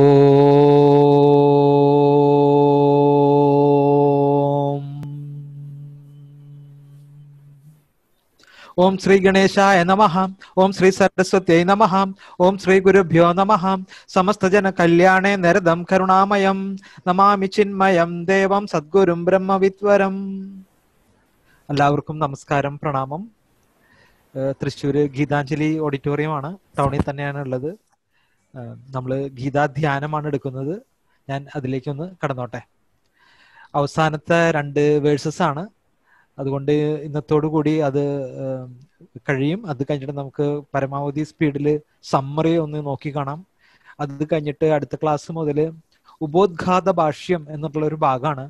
ഓം ശ്രീ ഗണേശായ നമ ഓം ശ്രീ സരസ്വത്യൈ നമ ഓം ശ്രീ ഗുരുഭ്യോ നമ సమస్త జన కళ్యాణే നരദം കരുണാമയം നമാമി ചിന്മയം ദേവം സദ്ഗുരും ബ്രഹ്മവിത്വരം എല്ലാവർക്കും നമസ്കാരം പ്രണാമം തൃശ്ശൂർ ഗീതാഞ്ജലി ഓഡിറ്റോറിയമാണ് ടൗണിൽ തന്നെയാണ് ഉള്ളത് നമ്മൾ ഗീതാധ്യാനമാണ് എടുക്കുന്നത് ഞാൻ അതിലേക്കൊന്ന് കടന്നോട്ടെ അവസാനത്തെ രണ്ട് വേഴ്സസ് ആണ് അതുകൊണ്ട് ഇന്നത്തോടു കൂടി അത് കഴിയും അത് കഴിഞ്ഞിട്ട് നമുക്ക് പരമാവധി സ്പീഡിൽ സമ്മറി ഒന്ന് നോക്കി കാണാം അത് കഴിഞ്ഞിട്ട് അടുത്ത ക്ലാസ് മുതൽ ഉപോദ്ഘാത ഭാഷ്യം എന്നുള്ള ഒരു ഭാഗമാണ്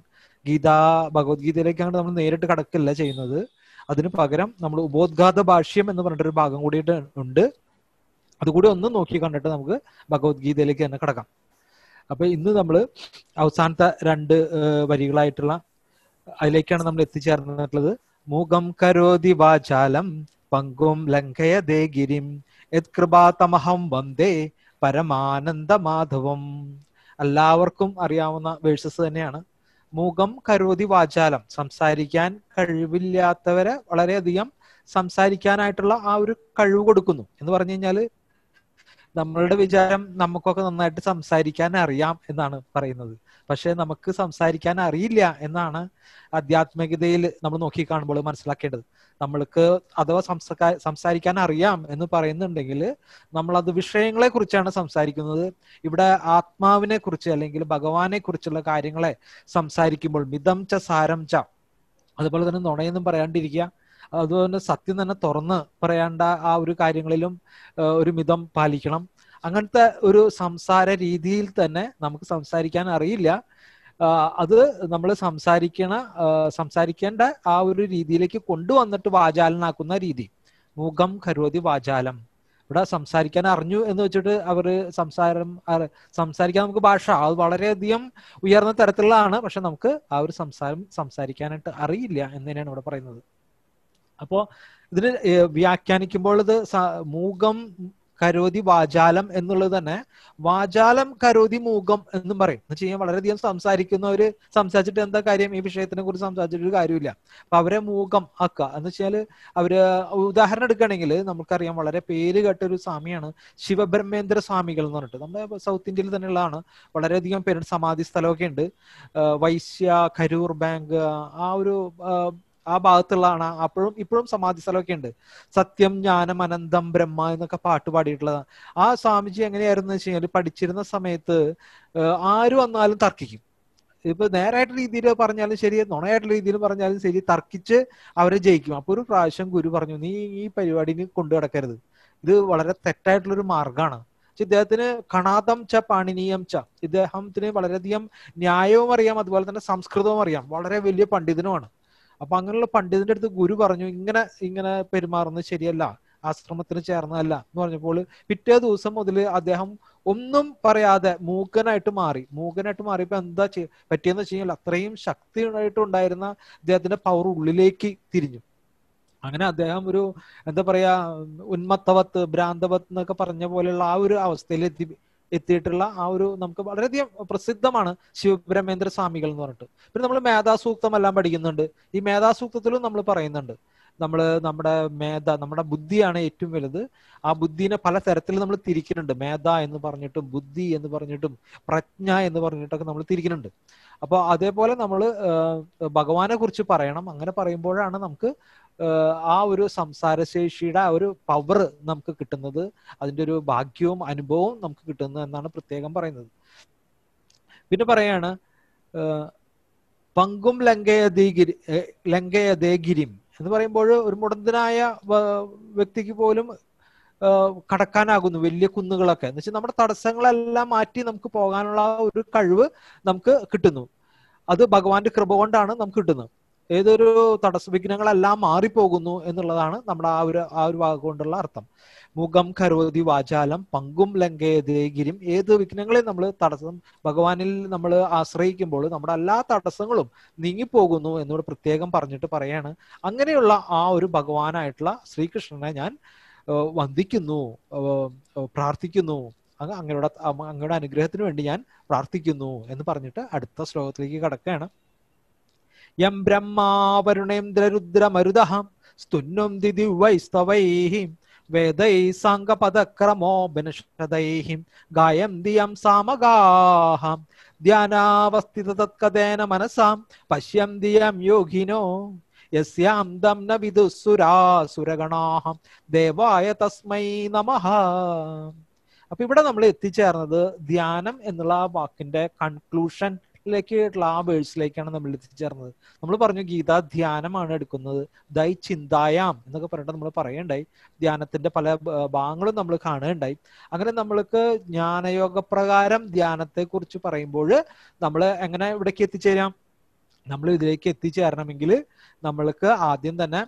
ഗീത ഭഗവത്ഗീതയിലേക്കാണ് നമ്മൾ നേരിട്ട് കടക്കില്ല ചെയ്യുന്നത് അതിന് പകരം നമ്മൾ ഉപോദ്ഘാത ഭാഷ്യം എന്ന് പറഞ്ഞിട്ടൊരു ഭാഗം കൂടിയിട്ട് ഉണ്ട് അതുകൂടി ഒന്ന് നോക്കി കണ്ടിട്ട് നമുക്ക് ഭഗവത്ഗീതയിലേക്ക് തന്നെ കിടക്കാം അപ്പൊ ഇന്ന് നമ്മൾ അവസാനത്തെ രണ്ട് വരികളായിട്ടുള്ള അതിലേക്കാണ് നമ്മൾ എത്തിച്ചേർന്നിട്ടുള്ളത് മുഖം കരോതി വാചാലം പങ്കും ലംഘയതേ ഗിരിം യത്കൃപാതമഹം വന്ദേ പരമാനന്ദ മാധവം എല്ലാവർക്കും അറിയാവുന്ന വേഴ്സസ് തന്നെയാണ് മുഖം കരോതി വാചാലം സംസാരിക്കാൻ കഴിവില്ലാത്തവരെ വളരെയധികം സംസാരിക്കാനായിട്ടുള്ള ആ ഒരു കഴിവ് കൊടുക്കുന്നു എന്ന് പറഞ്ഞു കഴിഞ്ഞാൽ നമ്മളുടെ വിചാരം നമുക്കൊക്കെ നന്നായിട്ട് സംസാരിക്കാൻ അറിയാം എന്നാണ് പറയുന്നത് പക്ഷെ നമുക്ക് സംസാരിക്കാൻ അറിയില്ല എന്നാണ് ആധ്യാത്മികതയിൽ നമ്മൾ നോക്കി കാണുമ്പോൾ മനസ്സിലാക്കേണ്ടത് നമ്മൾക്ക് അഥവാ സംസാ സംസാരിക്കാൻ അറിയാം എന്ന് പറയുന്നുണ്ടെങ്കിൽ നമ്മൾ അത് വിഷയങ്ങളെ കുറിച്ചാണ് സംസാരിക്കുന്നത് ഇവിടെ ആത്മാവിനെ കുറിച്ച് അല്ലെങ്കിൽ ഭഗവാനെ കുറിച്ചുള്ള കാര്യങ്ങളെ സംസാരിക്കുമ്പോൾ മിതം ച സാരം ച അതുപോലെ തന്നെ നുണയെന്നും പറയാണ്ടിരിക്കുക അതുപോലെ സത്യം തന്നെ തുറന്ന് പറയേണ്ട ആ ഒരു കാര്യങ്ങളിലും ഒരു മിതം പാലിക്കണം അങ്ങനത്തെ ഒരു സംസാര രീതിയിൽ തന്നെ നമുക്ക് സംസാരിക്കാൻ അറിയില്ല അത് നമ്മൾ സംസാരിക്കണ സംസാരിക്കേണ്ട ആ ഒരു രീതിയിലേക്ക് കൊണ്ടുവന്നിട്ട് വാചാലനാക്കുന്ന രീതി മുഖം കരുതി വാചാലം ഇവിടെ സംസാരിക്കാൻ അറിഞ്ഞു എന്ന് വെച്ചിട്ട് അവർ സംസാരം സംസാരിക്കാൻ നമുക്ക് ഭാഷ അത് വളരെയധികം ഉയർന്ന തരത്തിലുള്ളതാണ് പക്ഷെ നമുക്ക് ആ ഒരു സംസാരം സംസാരിക്കാനായിട്ട് അറിയില്ല എന്ന് തന്നെയാണ് ഇവിടെ പറയുന്നത് അപ്പോ ഇതിന് വ്യാഖ്യാനിക്കുമ്പോൾ ഇത് മൂകം കരോതി വാചാലം എന്നുള്ളത് തന്നെ വാചാലം കരോതി മൂകം എന്നും പറയും എന്ന് വെച്ച് കഴിഞ്ഞാൽ വളരെയധികം സംസാരിക്കുന്നവര് സംസാരിച്ചിട്ട് എന്താ കാര്യം ഈ വിഷയത്തിനെ കുറിച്ച് സംസാരിച്ചിട്ട് ഒരു കാര്യമില്ല അപ്പൊ അവരെ മൂകം ആക്കുക എന്ന് വെച്ചാൽ അവര് ഉദാഹരണം എടുക്കുകയാണെങ്കിൽ നമുക്കറിയാം വളരെ പേര് കേട്ട ഒരു സ്വാമിയാണ് ശിവബ്രഹ്മേന്ദ്ര സ്വാമികൾ എന്ന് പറഞ്ഞിട്ട് നമ്മുടെ സൗത്ത് ഇന്ത്യയിൽ തന്നെയുള്ളതാണ് വളരെയധികം പേര് സമാധി സ്ഥലമൊക്കെ ഉണ്ട് വൈശ്യ കരൂർ ബാങ്ക് ആ ഒരു ആ ഭാഗത്തുള്ളതാണ് അപ്പോഴും ഇപ്പോഴും സമാധി സ്ഥലമൊക്കെ ഉണ്ട് സത്യം ജ്ഞാനം അനന്തം ബ്രഹ്മ എന്നൊക്കെ പാട്ട് പാടിയിട്ടുള്ളതാണ് ആ സ്വാമിജി എങ്ങനെയായിരുന്നു വെച്ച് കഴിഞ്ഞാൽ പഠിച്ചിരുന്ന സമയത്ത് ആര് വന്നാലും തർക്കിക്കും ഇപ്പൊ നേരായിട്ട് രീതിയിൽ പറഞ്ഞാലും ശരി നുണയായിട്ടുള്ള രീതിയിൽ പറഞ്ഞാലും ശരി തർക്കിച്ച് അവരെ ജയിക്കും അപ്പൊ ഒരു പ്രാവശ്യം ഗുരു പറഞ്ഞു നീ ഈ പരിപാടി കൊണ്ടു കിടക്കരുത് ഇത് വളരെ തെറ്റായിട്ടുള്ള ഒരു മാർഗമാണ് ഇദ്ദേഹത്തിന് കണാതം ച പാണിനീയം ച ഇദ്ദേഹത്തിന് വളരെയധികം ന്യായവും അറിയാം അതുപോലെ തന്നെ സംസ്കൃതവും അറിയാം വളരെ വലിയ പണ്ഡിതനുമാണ് അപ്പൊ അങ്ങനെയുള്ള പണ്ഡിതന്റെ അടുത്ത് ഗുരു പറഞ്ഞു ഇങ്ങനെ ഇങ്ങനെ പെരുമാറുന്നത് ശരിയല്ല ആശ്രമത്തിന് ചേർന്നതല്ല എന്ന് പറഞ്ഞപ്പോൾ പിറ്റേ ദിവസം മുതൽ അദ്ദേഹം ഒന്നും പറയാതെ മൂകനായിട്ട് മാറി മൂകനായിട്ട് മാറിയപ്പോൾ എന്താ ചെയ്യ പറ്റിയെന്ന് വെച്ച് കഴിഞ്ഞാൽ അത്രയും ഉണ്ടായിരുന്ന അദ്ദേഹത്തിന്റെ പവർ ഉള്ളിലേക്ക് തിരിഞ്ഞു അങ്ങനെ അദ്ദേഹം ഒരു എന്താ പറയാ ഉന്മത്തവത്ത് ഭ്രാന്തവത്ത് എന്നൊക്കെ പറഞ്ഞ പോലെയുള്ള ആ ഒരു അവസ്ഥയിൽ എത്തി എത്തിയിട്ടുള്ള ആ ഒരു നമുക്ക് വളരെയധികം പ്രസിദ്ധമാണ് ശിവബ്രഹ്മേന്ദ്ര സ്വാമികൾ എന്ന് പറഞ്ഞിട്ട് പിന്നെ നമ്മൾ മേധാസൂക്തം എല്ലാം പഠിക്കുന്നുണ്ട് ഈ മേധാസൂക്തത്തിലും നമ്മൾ പറയുന്നുണ്ട് നമ്മൾ നമ്മുടെ മേധ നമ്മുടെ ബുദ്ധിയാണ് ഏറ്റവും വലുത് ആ ബുദ്ധിനെ പല തരത്തിൽ നമ്മൾ തിരിക്കുന്നുണ്ട് മേധ എന്ന് പറഞ്ഞിട്ടും ബുദ്ധി എന്ന് പറഞ്ഞിട്ടും പ്രജ്ഞ എന്ന് പറഞ്ഞിട്ടൊക്കെ നമ്മൾ തിരിക്കുന്നുണ്ട് അപ്പോൾ അതേപോലെ നമ്മൾ ഭഗവാനെ കുറിച്ച് പറയണം അങ്ങനെ പറയുമ്പോഴാണ് നമുക്ക് ആ ഒരു സംസാരശേഷിയുടെ ആ ഒരു പവർ നമുക്ക് കിട്ടുന്നത് അതിൻ്റെ ഒരു ഭാഗ്യവും അനുഭവവും നമുക്ക് കിട്ടുന്നത് എന്നാണ് പ്രത്യേകം പറയുന്നത് പിന്നെ പറയാണ് പങ്കും ലങ്കയതേഗിരി ലങ്കയതേഗിരിം എന്ന് പറയുമ്പോൾ ഒരു മുടന്തനായ വ്യക്തിക്ക് പോലും കടക്കാനാകുന്നു വലിയ കുന്നുകളൊക്കെ എന്ന് വെച്ചാൽ നമ്മുടെ തടസ്സങ്ങളെല്ലാം മാറ്റി നമുക്ക് പോകാനുള്ള ഒരു കഴിവ് നമുക്ക് കിട്ടുന്നു അത് ഭഗവാന്റെ കൃപ കൊണ്ടാണ് നമുക്ക് കിട്ടുന്നത് ഏതൊരു തടസ്സ വിഘ്നങ്ങളെല്ലാം മാറിപ്പോകുന്നു എന്നുള്ളതാണ് നമ്മുടെ ആ ഒരു ആ ഒരു ഭാഗം കൊണ്ടുള്ള അർത്ഥം മുഖം കരോതി വാചാലം പങ്കും ലങ്കയതേഗിരിയും ഏത് വിഘ്നങ്ങളെയും നമ്മൾ തടസ്സം ഭഗവാനിൽ നമ്മൾ ആശ്രയിക്കുമ്പോൾ നമ്മുടെ എല്ലാ തടസ്സങ്ങളും നീങ്ങിപ്പോകുന്നു എന്നോട് പ്രത്യേകം പറഞ്ഞിട്ട് പറയാണ് അങ്ങനെയുള്ള ആ ഒരു ഭഗവാനായിട്ടുള്ള ശ്രീകൃഷ്ണനെ ഞാൻ വന്ദിക്കുന്നു പ്രാർത്ഥിക്കുന്നു അങ്ങയുടെ അങ്ങയുടെ അനുഗ്രഹത്തിന് വേണ്ടി ഞാൻ പ്രാർത്ഥിക്കുന്നു എന്ന് പറഞ്ഞിട്ട് അടുത്ത ശ്ലോകത്തിലേക്ക് കടക്കുകയാണ് യം മരുദഹം സ്തുന്നും ദിദിവൈസ്തവൈഹി വേദൈ സാംഗപദക്രമോപനിഷദൈഹിം ഗായം യം സാമഗാഹം ധ്യാനാവസ്ഥിത തത്കഥേന മനസാം പശ്യം യം യോഗിനോ യസ്യാം ദം ന സുരഗണാഹം ദേവായ തസ്മൈ നമഃ അപ്പൊ ഇവിടെ നമ്മൾ എത്തിച്ചേർന്നത് ധ്യാനം എന്നുള്ള ആ വാക്കിന്റെ കൺക്ലൂഷൻ ലേക്ക് ലാബേഴ്സിലേക്കാണ് നമ്മൾ എത്തിച്ചേർന്നത് നമ്മൾ പറഞ്ഞു ഗീത ധ്യാനമാണ് എടുക്കുന്നത് ദൈ ചിന്തായാം എന്നൊക്കെ പറഞ്ഞിട്ട് നമ്മൾ പറയണ്ടായി ധ്യാനത്തിന്റെ പല ഭാഗങ്ങളും നമ്മൾ കാണുകയുണ്ടായി അങ്ങനെ നമ്മൾക്ക് ജ്ഞാനയോഗ പ്രകാരം ധ്യാനത്തെ കുറിച്ച് പറയുമ്പോൾ നമ്മൾ എങ്ങനെ ഇവിടേക്ക് എത്തിച്ചേരാം നമ്മൾ ഇതിലേക്ക് എത്തിച്ചേരണമെങ്കിൽ നമ്മൾക്ക് ആദ്യം തന്നെ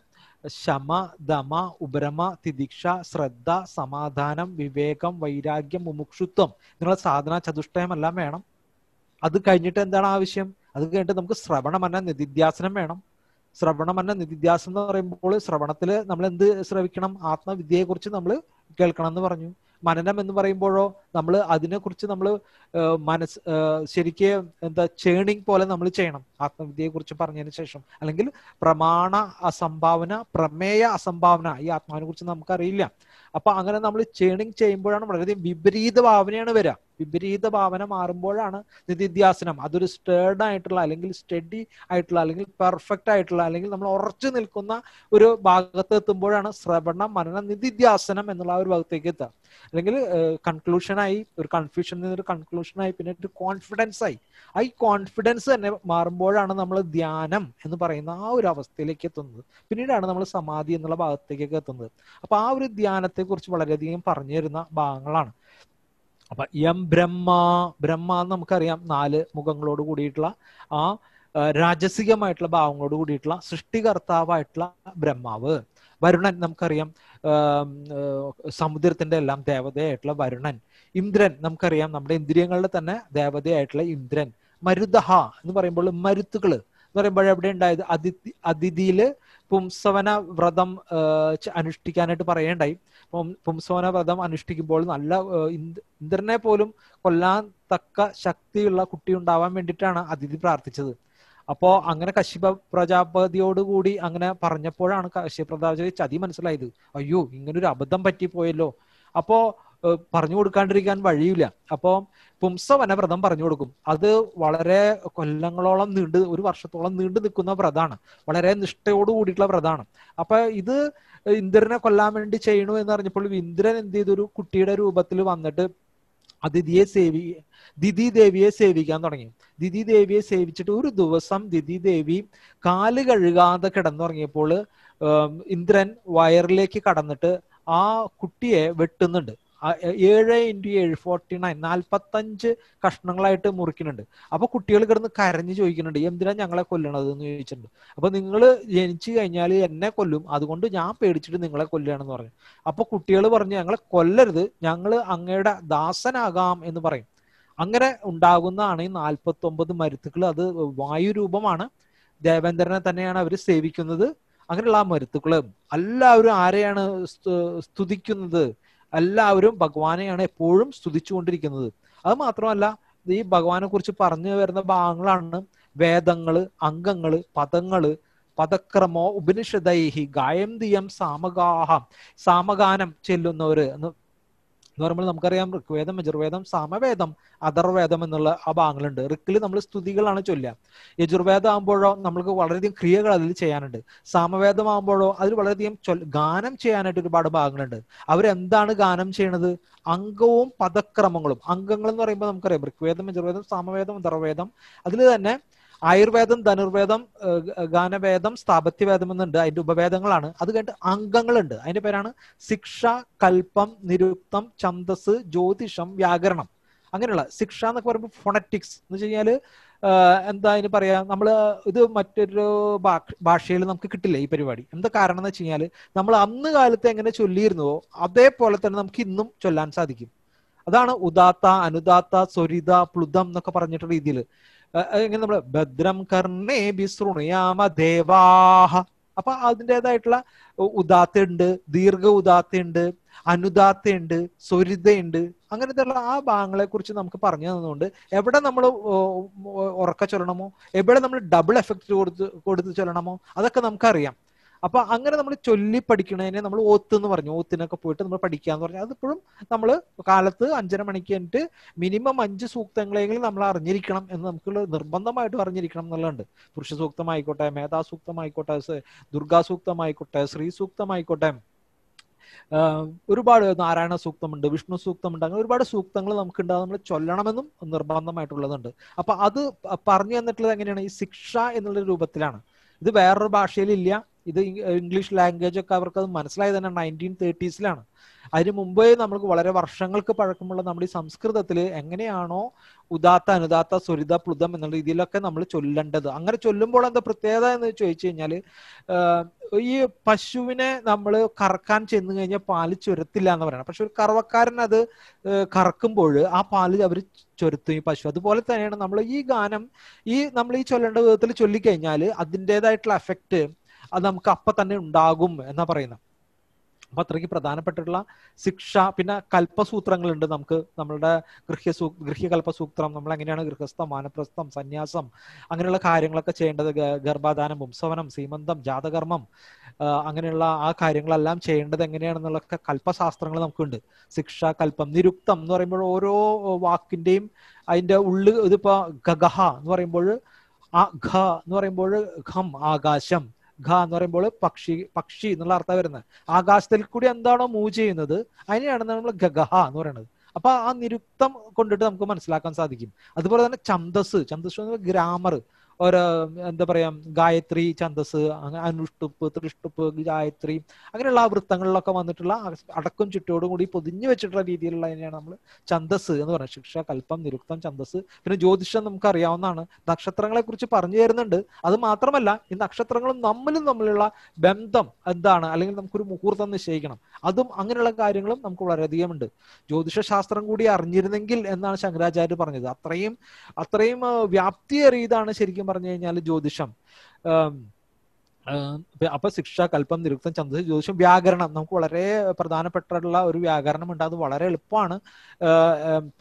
ശമ ദമ ഉപരമ തിദീക്ഷ ശ്രദ്ധ സമാധാനം വിവേകം വൈരാഗ്യം മുമുക്ഷുത്വം നിങ്ങളുടെ സാധന ചതുഷ്ടയമെല്ലാം വേണം അത് കഴിഞ്ഞിട്ട് എന്താണ് ആവശ്യം അത് കഴിഞ്ഞിട്ട് നമുക്ക് ശ്രവണമന നിധിധ്യാസനം വേണം ശ്രവണമന നിതിധ്യാസം എന്ന് പറയുമ്പോൾ ശ്രവണത്തിൽ നമ്മൾ എന്ത് ശ്രവിക്കണം ആത്മവിദ്യയെ കുറിച്ച് നമ്മൾ കേൾക്കണം എന്ന് പറഞ്ഞു മനനം എന്ന് പറയുമ്പോഴോ നമ്മൾ അതിനെക്കുറിച്ച് നമ്മൾ മനസ് ശരിക്ക് എന്താ ചേണിങ് പോലെ നമ്മൾ ചെയ്യണം ആത്മവിദ്യയെ കുറിച്ച് പറഞ്ഞതിന് ശേഷം അല്ലെങ്കിൽ പ്രമാണ അസംഭാവന പ്രമേയ അസംഭാവന ഈ ആത്മാവിനെ കുറിച്ച് നമുക്കറിയില്ല അപ്പൊ അങ്ങനെ നമ്മൾ ചേണിങ് ചെയ്യുമ്പോഴാണ് വളരെയധികം വിപരീത ഭാവനയാണ് വരിക വിപരീത ഭാവന മാറുമ്പോഴാണ് നിതിധ്യാസനം അതൊരു സ്റ്റേർഡ് ആയിട്ടുള്ള അല്ലെങ്കിൽ സ്റ്റഡി ആയിട്ടുള്ള അല്ലെങ്കിൽ പെർഫെക്റ്റ് ആയിട്ടുള്ള അല്ലെങ്കിൽ നമ്മൾ ഉറച്ചു നിൽക്കുന്ന ഒരു ഭാഗത്ത് എത്തുമ്പോഴാണ് ശ്രവണ മനന നിതിധ്യാസനം എന്നുള്ള ഒരു ഭാഗത്തേക്ക് എത്തുക അല്ലെങ്കിൽ കൺക്ലൂഷനായി ഒരു കൺഫ്യൂഷൻ ഒരു കൺക്ലൂഷനായി പിന്നെ ഒരു കോൺഫിഡൻസ് ആയി ആ ഈ കോൺഫിഡൻസ് തന്നെ മാറുമ്പോഴാണ് നമ്മൾ ധ്യാനം എന്ന് പറയുന്ന ആ ഒരു അവസ്ഥയിലേക്ക് എത്തുന്നത് പിന്നീടാണ് നമ്മൾ സമാധി എന്നുള്ള ഭാഗത്തേക്കൊക്കെ എത്തുന്നത് അപ്പൊ ആ ഒരു ധ്യാനത്തെ കുറിച്ച് വളരെയധികം പറഞ്ഞു തരുന്ന ഭാഗങ്ങളാണ് അപ്പൊ യം ബ്രഹ്മ ബ്രഹ്മ എന്ന് നമുക്കറിയാം നാല് മുഖങ്ങളോട് കൂടിയിട്ടുള്ള ആ രാജസികമായിട്ടുള്ള ഭാവങ്ങളോട് കൂടിയിട്ടുള്ള സൃഷ്ടികർത്താവായിട്ടുള്ള ബ്രഹ്മാവ് വരുണൻ നമുക്കറിയാം സമുദ്രത്തിന്റെ എല്ലാം ദേവതയായിട്ടുള്ള വരുണൻ ഇന്ദ്രൻ നമുക്കറിയാം നമ്മുടെ ഇന്ദ്രിയങ്ങളുടെ തന്നെ ദേവതയായിട്ടുള്ള ഇന്ദ്രൻ മരുദഹ എന്ന് പറയുമ്പോൾ മരുത്തുകള് എന്ന് പറയുമ്പോൾ എവിടെ ഉണ്ടായത് അതിഥി അതിഥിയില് പുംസവന വ്രതം അനുഷ്ഠിക്കാനായിട്ട് പറയേണ്ടായി പുംസവന വ്രതം അനുഷ്ഠിക്കുമ്പോൾ നല്ല ഇന്ദ്രനെ പോലും കൊല്ലാൻ തക്ക ശക്തിയുള്ള കുട്ടി ഉണ്ടാവാൻ വേണ്ടിയിട്ടാണ് അതിഥി പ്രാർത്ഥിച്ചത് അപ്പോ അങ്ങനെ കശ്യപ പ്രജാപതിയോടുകൂടി അങ്ങനെ പറഞ്ഞപ്പോഴാണ് കശ്യപ ചതി മനസ്സിലായത് അയ്യോ ഇങ്ങനൊരു അബദ്ധം പറ്റിപ്പോയല്ലോ അപ്പോ പറഞ്ഞു കൊടുക്കാണ്ടിരിക്കാൻ വഴിയില്ല പുംസ വനവ്രതം പറഞ്ഞു കൊടുക്കും അത് വളരെ കൊല്ലങ്ങളോളം നീണ്ട് ഒരു വർഷത്തോളം നീണ്ടു നിൽക്കുന്ന വ്രതാണ് വളരെ നിഷ്ഠയോട് കൂടിയിട്ടുള്ള വ്രതാണ് അപ്പൊ ഇത് ഇന്ദ്രനെ കൊല്ലാൻ വേണ്ടി ചെയ്യണു എന്ന് അറിഞ്ഞപ്പോൾ ഇന്ദ്രൻ എന്ത് ചെയ്തു ഒരു കുട്ടിയുടെ രൂപത്തിൽ വന്നിട്ട് അതിഥിയെ സേവി ദിദി ദേവിയെ സേവിക്കാൻ തുടങ്ങി ദിദി ദേവിയെ സേവിച്ചിട്ട് ഒരു ദിവസം ദിദി ദേവി കാല് കഴുകാതെ കിടന്നുറങ്ങിയപ്പോൾ ഇന്ദ്രൻ വയറിലേക്ക് കടന്നിട്ട് ആ കുട്ടിയെ വെട്ടുന്നുണ്ട് ഏഴ് ഇൻറ്റു ഏഴ് ഫോർട്ടി നയൻ നാൽപ്പത്തഞ്ച് കഷ്ണങ്ങളായിട്ട് മുറിക്കുന്നുണ്ട് അപ്പൊ കുട്ടികൾ കിടന്ന് കരഞ്ഞ് ചോദിക്കുന്നുണ്ട് എന്തിനാണ് ഞങ്ങളെ കൊല്ലണത് എന്ന് ചോദിച്ചിട്ടുണ്ട് അപ്പൊ നിങ്ങൾ ജനിച്ചു കഴിഞ്ഞാൽ എന്നെ കൊല്ലും അതുകൊണ്ട് ഞാൻ പേടിച്ചിട്ട് നിങ്ങളെ കൊല്ലുകയാണെന്ന് പറഞ്ഞു അപ്പൊ കുട്ടികൾ പറഞ്ഞു ഞങ്ങളെ കൊല്ലരുത് ഞങ്ങൾ അങ്ങയുടെ ദാസനാകാം എന്ന് പറയും അങ്ങനെ ഉണ്ടാകുന്നതാണ് ഈ നാൽപ്പത്തി ഒമ്പത് മരുത്തുക്കൾ അത് വായുരൂപമാണ് ദേവേന്ദ്രനെ തന്നെയാണ് അവർ സേവിക്കുന്നത് അങ്ങനെയുള്ള ആ മരുത്തുക്കളും എല്ലാവരും ആരെയാണ് സ്തുതിക്കുന്നത് എല്ലാവരും ഭഗവാനെയാണ് എപ്പോഴും സ്തുതിച്ചുകൊണ്ടിരിക്കുന്നത് അത് മാത്രമല്ല ഈ ഭഗവാനെ കുറിച്ച് പറഞ്ഞു വരുന്ന ഭാഗങ്ങളാണ് വേദങ്ങള് അംഗങ്ങള് പദങ്ങള് പദക്രമോ ഉപനിഷദൈഹി ഗായന്തിയം സാമഗാഹം സാമഗാനം ചെല്ലുന്നവര് എന്ന് നോർമലി നമുക്കറിയാം ഋഗ്വേദം യജുർവേദം സമവേദം അഥർവേദം എന്നുള്ള ആ ഭാഗങ്ങളുണ്ട് ഋക്കിൽ നമ്മൾ സ്തുതികളാണ് ചൊല്ലുക യജുർവേദം ആകുമ്പോഴോ നമുക്ക് വളരെയധികം ക്രിയകൾ അതിൽ ചെയ്യാനുണ്ട് സമവേദം ആകുമ്പോഴോ അതിൽ വളരെയധികം ഗാനം ചെയ്യാനായിട്ട് ഒരുപാട് ഭാഗങ്ങളുണ്ട് അവരെന്താണ് ഗാനം ചെയ്യണത് അംഗവും പദക്രമങ്ങളും അംഗങ്ങൾ എന്ന് പറയുമ്പോൾ നമുക്കറിയാം ഋഗ്വേദം യജുർവേദം സമവേദം അഥർവേദം അതിൽ തന്നെ ആയുർവേദം ധനുർവേദം ഗാനവേദം സ്ഥാപത്യവേദം എന്നുണ്ട് അതിന്റെ ഉപവേദങ്ങളാണ് അത് കഴിഞ്ഞിട്ട് അംഗങ്ങളുണ്ട് അതിന്റെ പേരാണ് ശിക്ഷ കൽപ്പം നിരുക്തം ഛന്തസ് ജ്യോതിഷം വ്യാകരണം അങ്ങനെയുള്ള ശിക്ഷ എന്നൊക്കെ പറയുമ്പോൾ ഫോണറ്റിക്സ് എന്ന് വെച്ച് കഴിഞ്ഞാല് എന്താ അതിന് പറയാ നമ്മൾ ഇത് മറ്റൊരു ഭാഷയിൽ നമുക്ക് കിട്ടില്ല ഈ പരിപാടി എന്താ കാരണം എന്ന് വെച്ച് കഴിഞ്ഞാല് നമ്മൾ അന്ന് കാലത്ത് എങ്ങനെ ചൊല്ലിയിരുന്നുവോ അതേപോലെ തന്നെ നമുക്ക് ഇന്നും ചൊല്ലാൻ സാധിക്കും അതാണ് ഉദാത്ത അനുദാത്ത സ്വരിത പ്ലുതം എന്നൊക്കെ പറഞ്ഞിട്ടുള്ള രീതിയിൽ ഇങ്ങനെ നമ്മൾ ഭദ്രം കർണേ ബിസൃണയാമ ദേവാഹ അപ്പൊ അതിൻ്റെതായിട്ടുള്ള ഉണ്ട് ദീർഘ അനുദാത്ത ഉണ്ട് സ്വരിതയുണ്ട് അങ്ങനത്തെ ഉള്ള ആ ഭാഗങ്ങളെ കുറിച്ച് നമുക്ക് പറഞ്ഞു തന്നതുകൊണ്ട് എവിടെ നമ്മൾ ഉറക്ക ചൊല്ലണമോ എവിടെ നമ്മൾ ഡബിൾ എഫക്റ്റ് കൊടുത്ത് കൊടുത്ത് ചൊല്ലണമോ അതൊക്കെ നമുക്കറിയാം അപ്പൊ അങ്ങനെ നമ്മൾ ചൊല്ലി പഠിക്കണതിനെ നമ്മൾ ഓത്ത് എന്ന് പറഞ്ഞു ഓത്തിനൊക്കെ പോയിട്ട് നമ്മൾ പഠിക്കാന്ന് പറഞ്ഞു അതിപ്പോഴും നമ്മൾ കാലത്ത് അഞ്ചര മണിക്ക് കഴിഞ്ഞിട്ട് മിനിമം അഞ്ച് സൂക്തങ്ങളെങ്കിലും നമ്മൾ അറിഞ്ഞിരിക്കണം എന്ന് നമുക്കുള്ള നിർബന്ധമായിട്ട് അറിഞ്ഞിരിക്കണം എന്നുള്ളതുണ്ട് പുരുഷ സൂക്തമായിക്കോട്ടെ മേധാ സൂക്തമായിക്കോട്ടെ ദുർഗാ സൂക്തമായിക്കോട്ടെ ശ്രീ സൂക്തമായിക്കോട്ടെ ഒരുപാട് നാരായണ സൂക്തമുണ്ട് വിഷ്ണു സൂക്തമുണ്ട് അങ്ങനെ ഒരുപാട് സൂക്തങ്ങൾ നമുക്കുണ്ട് നമ്മൾ ചൊല്ലണമെന്നും നിർബന്ധമായിട്ടുള്ളതുണ്ട് അപ്പൊ അത് പറഞ്ഞു തന്നിട്ടുള്ളത് എങ്ങനെയാണ് ഈ ശിക്ഷ എന്നുള്ള രൂപത്തിലാണ് ഇത് വേറൊരു ഭാഷയിലില്ല ഇത് ഇംഗ്ലീഷ് ലാംഗ്വേജ് ഒക്കെ അവർക്ക് അത് മനസ്സിലായി തന്നെ നയൻറ്റീൻ തേർട്ടീസിലാണ് അതിന് മുമ്പേ നമ്മൾക്ക് വളരെ വർഷങ്ങൾക്ക് പഴക്കമുള്ള നമ്മുടെ ഈ സംസ്കൃതത്തിൽ എങ്ങനെയാണോ ഉദാത്ത അനുദാത്ത സ്വരിത പ്ലുതം എന്നുള്ള രീതിയിലൊക്കെ നമ്മൾ ചൊല്ലേണ്ടത് അങ്ങനെ ചൊല്ലുമ്പോൾ എന്താ പ്രത്യേകത എന്ന് ചോദിച്ചു കഴിഞ്ഞാൽ ഈ പശുവിനെ നമ്മൾ കറക്കാൻ ചെന്ന് കഴിഞ്ഞാൽ പാല് ചുരത്തില്ല എന്ന് പറയണം പക്ഷെ ഒരു കറവക്കാരൻ അത് കറക്കുമ്പോൾ ആ പാല് അവർ ചുരത്തും ഈ പശു അതുപോലെ തന്നെയാണ് നമ്മൾ ഈ ഗാനം ഈ നമ്മൾ ഈ ചൊല്ലേണ്ട വിധത്തിൽ ചൊല്ലിക്കഴിഞ്ഞാൽ അതിൻ്റെതായിട്ടുള്ള എഫക്റ്റ് അത് നമുക്ക് അപ്പൊ തന്നെ ഉണ്ടാകും എന്നാ പറയുന്നത് അപ്പൊ അത്രയ്ക്ക് പ്രധാനപ്പെട്ടിട്ടുള്ള ശിക്ഷ പിന്നെ കൽപ്പസൂത്രങ്ങളുണ്ട് നമുക്ക് നമ്മളുടെ ഗൃഹ്യസൂ ഗൃഹ്യകൽപ്പസൂത്രം നമ്മൾ എങ്ങനെയാണ് ഗൃഹസ്ഥം വാനപ്രസ്ഥം സന്യാസം അങ്ങനെയുള്ള കാര്യങ്ങളൊക്കെ ചെയ്യേണ്ടത് ഗർഭാധാനം ഉംസവനം സീമന്തം ജാതകർമ്മം അങ്ങനെയുള്ള ആ കാര്യങ്ങളെല്ലാം ചെയ്യേണ്ടത് എങ്ങനെയാണെന്നുള്ളൊക്കെ കൽപ്പശാസ്ത്രങ്ങൾ നമുക്കുണ്ട് ശിക്ഷ കൽപ്പം നിരുക്തം എന്ന് പറയുമ്പോൾ ഓരോ വാക്കിന്റെയും അതിന്റെ ഉള്ളു ഇതിപ്പോ ഗഗഹ എന്ന് പറയുമ്പോൾ ആ ഖ എന്ന് പറയുമ്പോൾ ഖം ആകാശം ഘ എന്ന് പറയുമ്പോൾ പക്ഷി പക്ഷി എന്നുള്ള അർത്ഥം വരുന്നത് ആകാശത്തിൽ കൂടി എന്താണോ മൂവ് ചെയ്യുന്നത് അതിനെയാണ് നമ്മൾ ഗഗഹ എന്ന് പറയുന്നത് അപ്പൊ ആ നിരുക്തം കൊണ്ടിട്ട് നമുക്ക് മനസ്സിലാക്കാൻ സാധിക്കും അതുപോലെ തന്നെ ഛന്തസ് ഛന്തസ് ഗ്രാമർ ഒരു എന്താ പറയാ ഗായത്രി ഛന്ദസ് അനുഷ്ടുപ്പ് തൃഷ്ടുപ്പ് ഗായത്രി അങ്ങനെയുള്ള ആ വൃത്തങ്ങളിലൊക്കെ വന്നിട്ടുള്ള അടക്കം ചുറ്റോടും കൂടി പൊതിഞ്ഞു വെച്ചിട്ടുള്ള രീതിയിലുള്ള തന്നെയാണ് നമ്മൾ ഛന്ദസ് എന്ന് പറയുന്നത് ശിക്ഷ കൽപ്പം നിരുക്തം ഛന്ദസ് പിന്നെ ജ്യോതിഷം നമുക്ക് അറിയാവുന്നതാണ് നക്ഷത്രങ്ങളെ കുറിച്ച് പറഞ്ഞു തരുന്നുണ്ട് അത് മാത്രമല്ല ഈ നക്ഷത്രങ്ങളും നമ്മളും തമ്മിലുള്ള ബന്ധം എന്താണ് അല്ലെങ്കിൽ നമുക്കൊരു മുഹൂർത്തം നിശ്ചയിക്കണം അതും അങ്ങനെയുള്ള കാര്യങ്ങളും നമുക്ക് വളരെയധികം ഉണ്ട് ജ്യോതിഷ ശാസ്ത്രം കൂടി അറിഞ്ഞിരുന്നെങ്കിൽ എന്നാണ് ശങ്കരാചാര്യ പറഞ്ഞത് അത്രയും അത്രയും വ്യാപ്തിയേറിയതാണ് ശരിക്കും ശരിക്കും പറഞ്ഞു കഴിഞ്ഞാൽ ജ്യോതിഷം അപ്പൊ ശിക്ഷ കൽപ്പം നിരുക്തം ചന്ദ്ര ജ്യോതിഷം വ്യാകരണം നമുക്ക് വളരെ പ്രധാനപ്പെട്ടുള്ള ഒരു ഉണ്ട് അത് വളരെ എളുപ്പമാണ്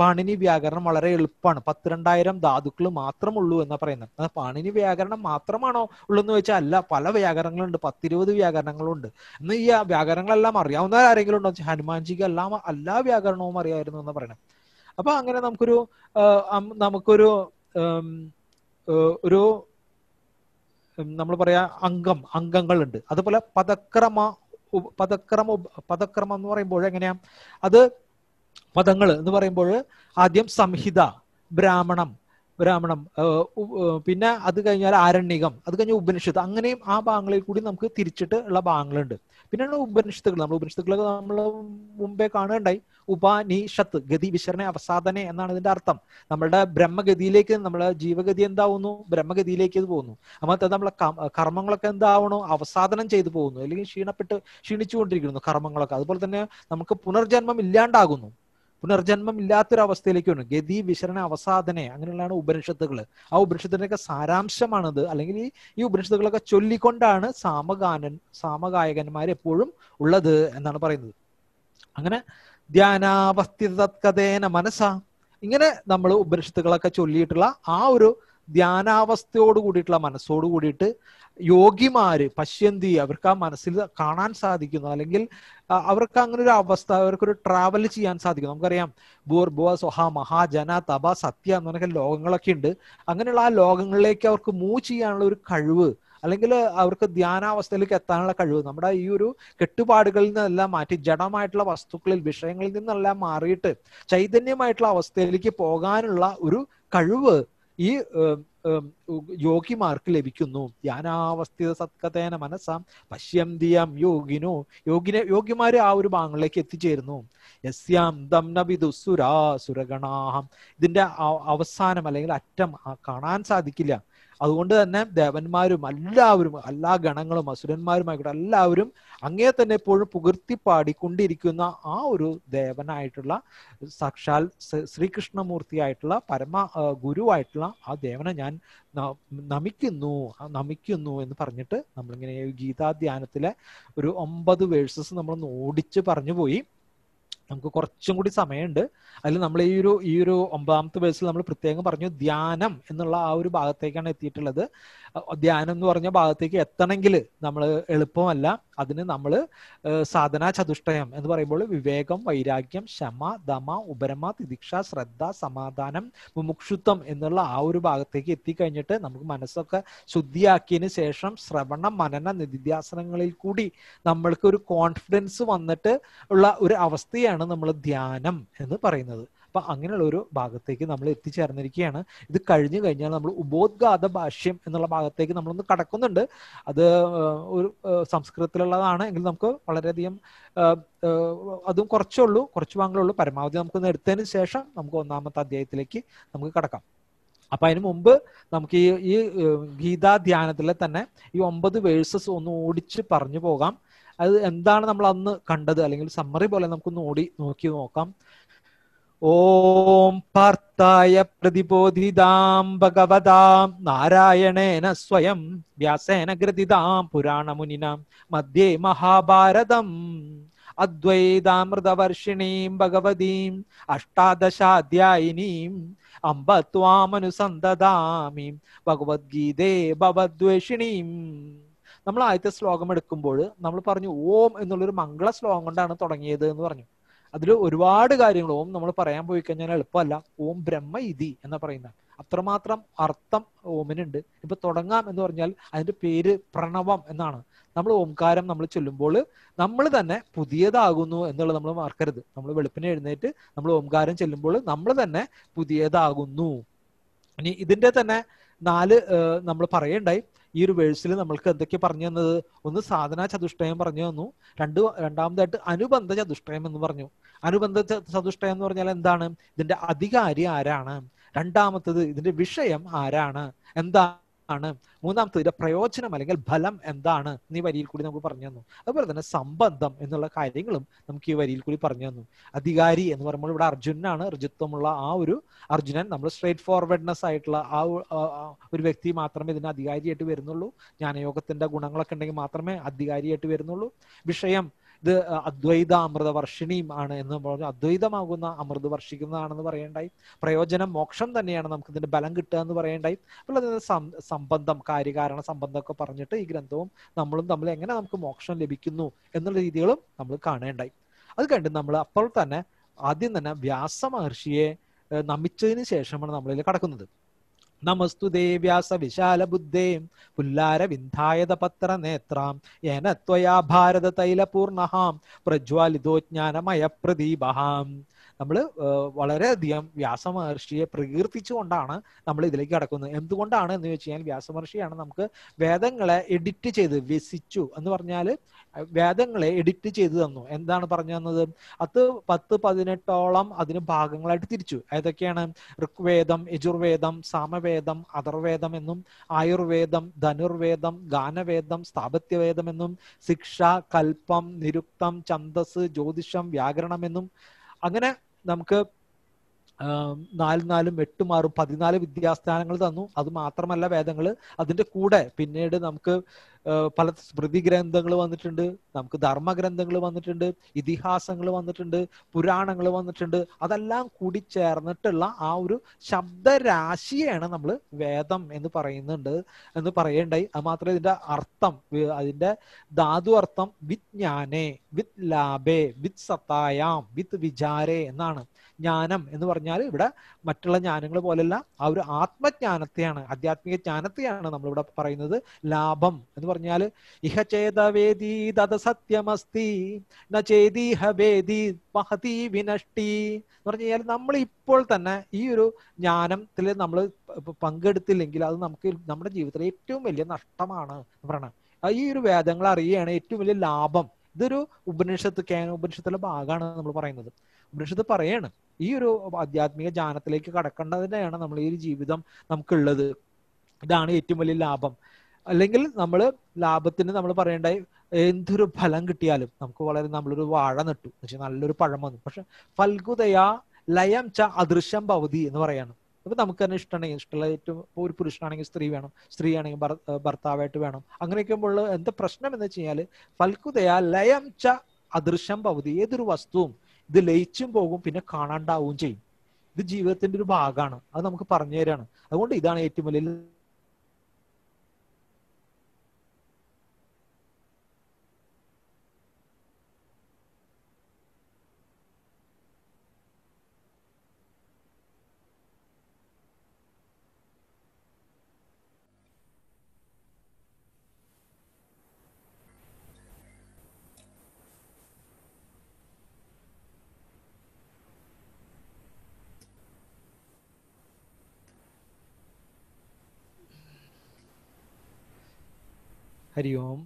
പാണിനി വ്യാകരണം വളരെ എളുപ്പമാണ് പത്തിരണ്ടായിരം ധാതുക്കൾ മാത്രമുള്ളൂ എന്നാ പറയുന്നത് പാണിനി വ്യാകരണം മാത്രമാണോ ഉള്ളെന്ന് വെച്ചാൽ അല്ല പല വ്യാകരണങ്ങളുണ്ട് പത്തിരുപത് വ്യാകരണങ്ങളുണ്ട് എന്ന് ഈ വ്യാകരണങ്ങളെല്ലാം അറിയാവുന്ന ആരെങ്കിലും ഉണ്ടോ ഹനുമാൻജിക്ക് എല്ലാം എല്ലാ വ്യാകരണവും അറിയായിരുന്നു എന്ന് പറയണം അപ്പൊ അങ്ങനെ നമുക്കൊരു നമുക്കൊരു ഒരു നമ്മൾ പറയാ അംഗം അംഗങ്ങളുണ്ട് അതുപോലെ പദക്രമ പദക്രമ പദക്രമം എന്ന് പറയുമ്പോൾ എങ്ങനെയാ അത് പദങ്ങൾ എന്ന് പറയുമ്പോൾ ആദ്യം സംഹിത ബ്രാഹ്മണം ബ്രാഹ്മണം പിന്നെ അത് കഴിഞ്ഞാൽ ആരണ്യകം അത് കഴിഞ്ഞാൽ ഉപനിഷത്ത് അങ്ങനെയും ആ ഭാഗങ്ങളിൽ കൂടി നമുക്ക് തിരിച്ചിട്ട് ഉള്ള ഭാഗങ്ങളുണ്ട് പിന്നെയാണ് ഉപനിഷത്തുക്കൾ നമ്മൾ ഉപനിഷത്തുക്കളൊക്കെ നമ്മൾ മുമ്പേ കാണുകയുണ്ടായി ഉപാനിഷത്ത് ഗതി വിശരണ അവസാധന എന്നാണ് ഇതിന്റെ അർത്ഥം നമ്മളുടെ ബ്രഹ്മഗതിയിലേക്ക് നമ്മളെ ജീവഗതി എന്താവുന്നു ബ്രഹ്മഗതിയിലേക്ക് ഇത് പോകുന്നു അമ്മത്തെ നമ്മളെ കർമ്മങ്ങളൊക്കെ എന്താവണോ അവസാധനം ചെയ്തു പോകുന്നു അല്ലെങ്കിൽ ക്ഷീണപ്പെട്ട് ക്ഷീണിച്ചുകൊണ്ടിരിക്കുന്നു കർമ്മങ്ങളൊക്കെ അതുപോലെ തന്നെ നമുക്ക് പുനർജന്മം ഇല്ലാണ്ടാകുന്നു പുനർജന്മം ഇല്ലാത്തൊരവസ്ഥയിലേക്ക് വരും ഗതി വിശരണ അവസാധനെ അങ്ങനെയുള്ളതാണ് ഉപനിഷത്തുകൾ ആ ഉപനിഷത്തിൻ്റെയൊക്കെ സാരാംശമാണത് അല്ലെങ്കിൽ ഈ ഈ ഉപനിഷത്തുകളൊക്കെ ചൊല്ലിക്കൊണ്ടാണ് സാമഗാനൻ സാമഗായകന്മാർ എപ്പോഴും ഉള്ളത് എന്നാണ് പറയുന്നത് അങ്ങനെ ധ്യാനാവസ്ഥിതത്കഥേന മനസ്സ ഇങ്ങനെ നമ്മൾ ഉപനിഷത്തുകളൊക്കെ ചൊല്ലിയിട്ടുള്ള ആ ഒരു ധ്യാനാവസ്ഥയോട് കൂടിയിട്ടുള്ള മനസ്സോട് കൂടിയിട്ട് യോഗിമാര് പശ്യന്തി അവർക്ക് ആ മനസ്സിൽ കാണാൻ സാധിക്കുന്നു അല്ലെങ്കിൽ അവർക്ക് അങ്ങനെ ഒരു അവസ്ഥ അവർക്കൊരു ട്രാവൽ ചെയ്യാൻ സാധിക്കുന്നു നമുക്കറിയാം ഭുവ സൊഹ മഹാജന തപ സത്യ എന്നൊക്കെ ലോകങ്ങളൊക്കെ ഉണ്ട് അങ്ങനെയുള്ള ആ ലോകങ്ങളിലേക്ക് അവർക്ക് മൂവ് ചെയ്യാനുള്ള ഒരു കഴിവ് അല്ലെങ്കിൽ അവർക്ക് ധ്യാനാവസ്ഥയിലേക്ക് എത്താനുള്ള കഴിവ് നമ്മുടെ ഈ ഒരു കെട്ടുപാടുകളിൽ നിന്നെല്ലാം മാറ്റി ജഡമായിട്ടുള്ള വസ്തുക്കളിൽ വിഷയങ്ങളിൽ നിന്നെല്ലാം മാറിയിട്ട് ചൈതന്യമായിട്ടുള്ള അവസ്ഥയിലേക്ക് പോകാനുള്ള ഒരു കഴിവ് ഈ യോഗിമാർക്ക് ലഭിക്കുന്നു ധ്യാനാവസ്ഥിത സത്കഥേന മനസ്സാം പശ്യന്തിയാം യോഗിനോ യോഗിനെ യോഗിമാര് ആ ഒരു ഭാഗങ്ങളിലേക്ക് എത്തിച്ചേരുന്നു യസ്യാം ദംന വിദു ദുസുരാ സുരഗണാഹം ഇതിന്റെ അവസാനം അല്ലെങ്കിൽ അറ്റം കാണാൻ സാധിക്കില്ല അതുകൊണ്ട് തന്നെ ദേവന്മാരും എല്ലാവരും എല്ലാ ഗണങ്ങളും അസുരന്മാരുമായിക്കോട്ടെ എല്ലാവരും അങ്ങേ തന്നെ എപ്പോഴും പുകർത്തി പാടിക്കൊണ്ടിരിക്കുന്ന ആ ഒരു ദേവനായിട്ടുള്ള സാക്ഷാൽ ശ്രീകൃഷ്ണമൂർത്തിയായിട്ടുള്ള പരമ ഗുരുവായിട്ടുള്ള ആ ദേവനെ ഞാൻ നമിക്കുന്നു നമിക്കുന്നു എന്ന് പറഞ്ഞിട്ട് നമ്മളിങ്ങനെ ഗീതാധ്യാനത്തിലെ ഒരു ഒമ്പത് വേഴ്സസ് നമ്മൾ ഓടിച്ച് പറഞ്ഞു പോയി നമുക്ക് കുറച്ചും കൂടി സമയമുണ്ട് അതിൽ നമ്മൾ ഈ ഒരു ഈ ഒരു ഒമ്പതാമത്തെ ബേസിൽ നമ്മൾ പ്രത്യേകം പറഞ്ഞു ധ്യാനം എന്നുള്ള ആ ഒരു ഭാഗത്തേക്കാണ് എത്തിയിട്ടുള്ളത് ധ്യാനം എന്ന് പറഞ്ഞ ഭാഗത്തേക്ക് എത്തണമെങ്കിൽ നമ്മൾ എളുപ്പമല്ല അതിന് നമ്മൾ സാധന ചതുഷ്ടയം എന്ന് പറയുമ്പോൾ വിവേകം വൈരാഗ്യം ശമ ദമ ഉപരമ തിദിക്ഷ ശ്രദ്ധ സമാധാനം മുമുക്ഷുത്വം എന്നുള്ള ആ ഒരു ഭാഗത്തേക്ക് എത്തിക്കഴിഞ്ഞിട്ട് നമുക്ക് മനസ്സൊക്കെ ശുദ്ധിയാക്കിയതിന് ശേഷം ശ്രവണ മനന നിധിധ്യാസനങ്ങളിൽ കൂടി നമ്മൾക്ക് ഒരു കോൺഫിഡൻസ് വന്നിട്ട് ഉള്ള ഒരു അവസ്ഥയാണ് നമ്മൾ ധ്യാനം എന്ന് പറയുന്നത് അപ്പൊ അങ്ങനെയുള്ള ഒരു ഭാഗത്തേക്ക് നമ്മൾ എത്തിച്ചേർന്നിരിക്കുകയാണ് ഇത് കഴിഞ്ഞു കഴിഞ്ഞാൽ നമ്മൾ ഉപോദ്ഘാത ഭാഷ്യം എന്നുള്ള ഭാഗത്തേക്ക് നമ്മളൊന്ന് കടക്കുന്നുണ്ട് അത് ഒരു സംസ്കൃതത്തിലുള്ളതാണ് എങ്കിൽ നമുക്ക് വളരെയധികം അതും കുറച്ചേ ഉള്ളൂ കുറച്ച് ഉള്ളൂ പരമാവധി നമുക്ക് എടുത്തതിന് ശേഷം നമുക്ക് ഒന്നാമത്തെ അധ്യായത്തിലേക്ക് നമുക്ക് കടക്കാം അപ്പൊ അതിന് മുമ്പ് നമുക്ക് ഈ ഈ ഗീതാ ധ്യാനത്തിലെ തന്നെ ഈ ഒമ്പത് വേഴ്സസ് ഒന്ന് ഓടിച്ച് പറഞ്ഞു പോകാം അത് എന്താണ് നമ്മൾ അന്ന് കണ്ടത് അല്ലെങ്കിൽ സമ്മറി പോലെ നമുക്കൊന്ന് ഓടി നോക്കി നോക്കാം ഓം പാർത്ഥായ പ്രതിബോധിതാം ഭഗവതാം നാരായണേന സ്വയം വ്യാസേന ഗ്രഥിതാം മുനിനാം മധ്യേ മഹാഭാരതം അദ്വൈതാമൃതവർഷിണീം ഭഗവതീം അഷ്ടാദശാധ്യായിനീം അംബ ത്വാമനുസന്തതാമി ഭഗവത്ഗീതേ ഭവദ്വേഷിണീം നമ്മൾ ആദ്യത്തെ ശ്ലോകം എടുക്കുമ്പോൾ നമ്മൾ പറഞ്ഞു ഓം എന്നുള്ളൊരു മംഗള ശ്ലോകം കൊണ്ടാണ് തുടങ്ങിയത് എന്ന് പറഞ്ഞു അതിൽ ഒരുപാട് കാര്യങ്ങൾ ഓം നമ്മൾ പറയാൻ പോയി കഴിഞ്ഞാൽ എളുപ്പമല്ല ഓം ബ്രഹ്മ ഇതി എന്ന് പറയുന്ന അത്രമാത്രം അർത്ഥം ഓമിനുണ്ട് ഇപ്പൊ തുടങ്ങാം എന്ന് പറഞ്ഞാൽ അതിന്റെ പേര് പ്രണവം എന്നാണ് നമ്മൾ ഓംകാരം നമ്മൾ ചൊല്ലുമ്പോൾ നമ്മൾ തന്നെ പുതിയതാകുന്നു എന്നുള്ളത് നമ്മൾ മറക്കരുത് നമ്മൾ വെളുപ്പിനെ എഴുന്നേറ്റ് നമ്മൾ ഓംകാരം ചെല്ലുമ്പോൾ നമ്മൾ തന്നെ പുതിയതാകുന്നു ഇനി ഇതിന്റെ തന്നെ നാല് നമ്മൾ പറയുണ്ടായി ഈ ഒരു വേഴ്സിൽ നമ്മൾക്ക് എന്തൊക്കെ പറഞ്ഞു തന്നത് ഒന്ന് സാധന ചതുഷ്ടയം പറഞ്ഞു തന്നു രണ്ട് രണ്ടാമതായിട്ട് അനുബന്ധ ചതുഷ്ടയം എന്ന് പറഞ്ഞു അനുബന്ധ ചതുഷ്ടയം എന്ന് പറഞ്ഞാൽ എന്താണ് ഇതിന്റെ അധികാരി ആരാണ് രണ്ടാമത്തത് ഇതിന്റെ വിഷയം ആരാണ് എന്താണ് ആണ് മൂന്നാമത്തെ ഇതിന്റെ പ്രയോജനം അല്ലെങ്കിൽ ഫലം എന്താണ് നീ വരിയിൽ കൂടി നമുക്ക് പറഞ്ഞു തന്നു അതുപോലെ തന്നെ സംബന്ധം എന്നുള്ള കാര്യങ്ങളും നമുക്ക് ഈ വരിയിൽ കൂടി പറഞ്ഞു തന്നു അധികാരി എന്ന് പറയുമ്പോൾ ഇവിടെ അർജുനാണ് ഋജിത്വമുള്ള ആ ഒരു അർജുനൻ നമ്മൾ സ്ട്രേറ്റ് ഫോർവേഡ്നെസ് ആയിട്ടുള്ള ആ ഒരു വ്യക്തി മാത്രമേ ഇതിന് അധികാരിയായിട്ട് വരുന്നുള്ളൂ ജ്ഞാനയോഗത്തിന്റെ ഗുണങ്ങളൊക്കെ ഉണ്ടെങ്കിൽ മാത്രമേ അധികാരിയായിട്ട് വരുന്നുള്ളൂ വിഷയം ഇത് അദ്വൈത വർഷിണിയും ആണ് എന്ന് പറഞ്ഞു അദ്വൈതമാകുന്ന അമൃത വർഷിക്കുന്നതാണെന്ന് പറയണ്ടായി പ്രയോജനം മോക്ഷം തന്നെയാണ് നമുക്ക് ഇതിന്റെ ബലം കിട്ടുക എന്ന് പറയണ്ടായി അപ്പോൾ സംബന്ധം കാര്യകാരണ സംബന്ധമൊക്കെ പറഞ്ഞിട്ട് ഈ ഗ്രന്ഥവും നമ്മളും തമ്മിൽ എങ്ങനെ നമുക്ക് മോക്ഷം ലഭിക്കുന്നു എന്നുള്ള രീതികളും നമ്മൾ കാണേണ്ടായി അത് കണ്ട് നമ്മൾ അപ്പോൾ തന്നെ ആദ്യം തന്നെ വ്യാസ മഹർഷിയെ നമിച്ചതിന് ശേഷമാണ് നമ്മളിൽ കടക്കുന്നത് നമസ്തു ദേവ്യാസ വിശാല ബുദ്ധേ വിന്ധായത പത്ര നേത്രാം ഏന ത്വയാ ഭാരത തൈലപൂർണഹാം പ്രജ്വാലിതോ ജ്ഞാനമയ പ്രദീപഹാം നമ്മൾ വളരെയധികം വ്യാസമഹർഷിയെ പ്രകീർത്തിച്ചുകൊണ്ടാണ് നമ്മൾ ഇതിലേക്ക് കടക്കുന്നത് എന്തുകൊണ്ടാണ് എന്ന് വെച്ച് കഴിഞ്ഞാൽ വ്യാസമഹർഷിയാണ് നമുക്ക് വേദങ്ങളെ എഡിറ്റ് ചെയ്ത് വ്യസിച്ചു എന്ന് പറഞ്ഞാൽ വേദങ്ങളെ എഡിറ്റ് ചെയ്തു തന്നു എന്താണ് പറഞ്ഞു തന്നത് അത് പത്ത് പതിനെട്ടോളം അതിന് ഭാഗങ്ങളായിട്ട് തിരിച്ചു ഏതൊക്കെയാണ് ഋഗ്വേദം യജുർവേദം സാമവേദം അഥർവേദം എന്നും ആയുർവേദം ധനുർവേദം ഗാനവേദം സ്ഥാപത്യവേദം എന്നും ശിക്ഷ കൽപ്പം നിരുക്തം ഛന്ദസ് ജ്യോതിഷം വ്യാകരണം എന്നും അങ്ങനെ നമുക്ക് നാലും നാലും എട്ടും ആറും പതിനാല് വിദ്യാസ്ഥാനങ്ങൾ തന്നു അത് മാത്രമല്ല വേദങ്ങൾ അതിന്റെ കൂടെ പിന്നീട് നമുക്ക് പല സ്മൃതി ഗ്രന്ഥങ്ങൾ വന്നിട്ടുണ്ട് നമുക്ക് ധർമ്മഗ്രന്ഥങ്ങൾ വന്നിട്ടുണ്ട് ഇതിഹാസങ്ങൾ വന്നിട്ടുണ്ട് പുരാണങ്ങൾ വന്നിട്ടുണ്ട് അതെല്ലാം കൂടി ചേർന്നിട്ടുള്ള ആ ഒരു ശബ്ദരാശിയാണ് നമ്മൾ വേദം എന്ന് പറയുന്നുണ്ട് എന്ന് പറയണ്ടായി അത് മാത്രമേ ഇതിന്റെ അർത്ഥം അതിന്റെ ധാതു അർത്ഥം വിജ്ഞാനെ വിത് ലാഭേ വിത് സത്തായാം വിത് വിചാരേ എന്നാണ് ജ്ഞാനം എന്ന് പറഞ്ഞാൽ ഇവിടെ മറ്റുള്ള ജ്ഞാനങ്ങൾ പോലെയല്ല ആ ഒരു ആത്മജ്ഞാനത്തെയാണ് ആധ്യാത്മിക ജ്ഞാനത്തെയാണ് നമ്മളിവിടെ പറയുന്നത് ലാഭം എന്ന് പറഞ്ഞാൽ ഇഹ ചേതവേദി തത് സത്യമസ്തി ന വേദി മഹതി വിനഷ്ടി എന്ന് പറഞ്ഞു കഴിഞ്ഞാൽ നമ്മൾ ഇപ്പോൾ തന്നെ ഈ ഒരു ജ്ഞാനത്തിൽ നമ്മൾ പങ്കെടുത്തില്ലെങ്കിൽ അത് നമുക്ക് നമ്മുടെ ജീവിതത്തിലെ ഏറ്റവും വലിയ നഷ്ടമാണ് പറയണം ഈ ഒരു വേദങ്ങൾ അറിയുകയാണ് ഏറ്റവും വലിയ ലാഭം ഇതൊരു ഉപനിഷത്ത് കേന ഉപനിഷത്തിലെ ഭാഗമാണ് നമ്മൾ പറയുന്നത് ഉപനിഷത്ത് പറയാണ് ഈ ഒരു ആധ്യാത്മിക ജ്ഞാനത്തിലേക്ക് കടക്കേണ്ടതിനെയാണ് നമ്മൾ ഈ ജീവിതം നമുക്കുള്ളത് ഇതാണ് ഏറ്റവും വലിയ ലാഭം അല്ലെങ്കിൽ നമ്മൾ ലാഭത്തിന് നമ്മൾ പറയണ്ടായി എന്തൊരു ഫലം കിട്ടിയാലും നമുക്ക് വളരെ നമ്മളൊരു വാഴ നട്ടു പക്ഷെ നല്ലൊരു പഴം വന്നു പക്ഷെ ഫൽഗുതയാ ലയം ച അദൃശ്യം ഭവതി എന്ന് പറയാണ് അപ്പൊ നമുക്ക് തന്നെ ഇഷ്ടമാണെങ്കിൽ ഇഷ്ടമുള്ള ഏറ്റവും ഒരു പുരുഷനാണെങ്കിൽ സ്ത്രീ വേണം സ്ത്രീ ആണെങ്കിൽ ഭർത്താവായിട്ട് വേണം അങ്ങനെയൊക്കെ ആകുമ്പോൾ എന്താ പ്രശ്നം എന്ന് വെച്ച് കഴിഞ്ഞാല് ഫൽക്കുതയാ ലയം ച അദൃശ്യം ഭവതി ഏതൊരു വസ്തുവും ഇത് ലയിച്ചും പോകും പിന്നെ കാണാണ്ടാവുകയും ചെയ്യും ഇത് ജീവിതത്തിന്റെ ഒരു ഭാഗമാണ് അത് നമുക്ക് പറഞ്ഞു തരാണ് അതുകൊണ്ട് ഇതാണ് ഏറ്റവും വലിയ ഹരി ഓം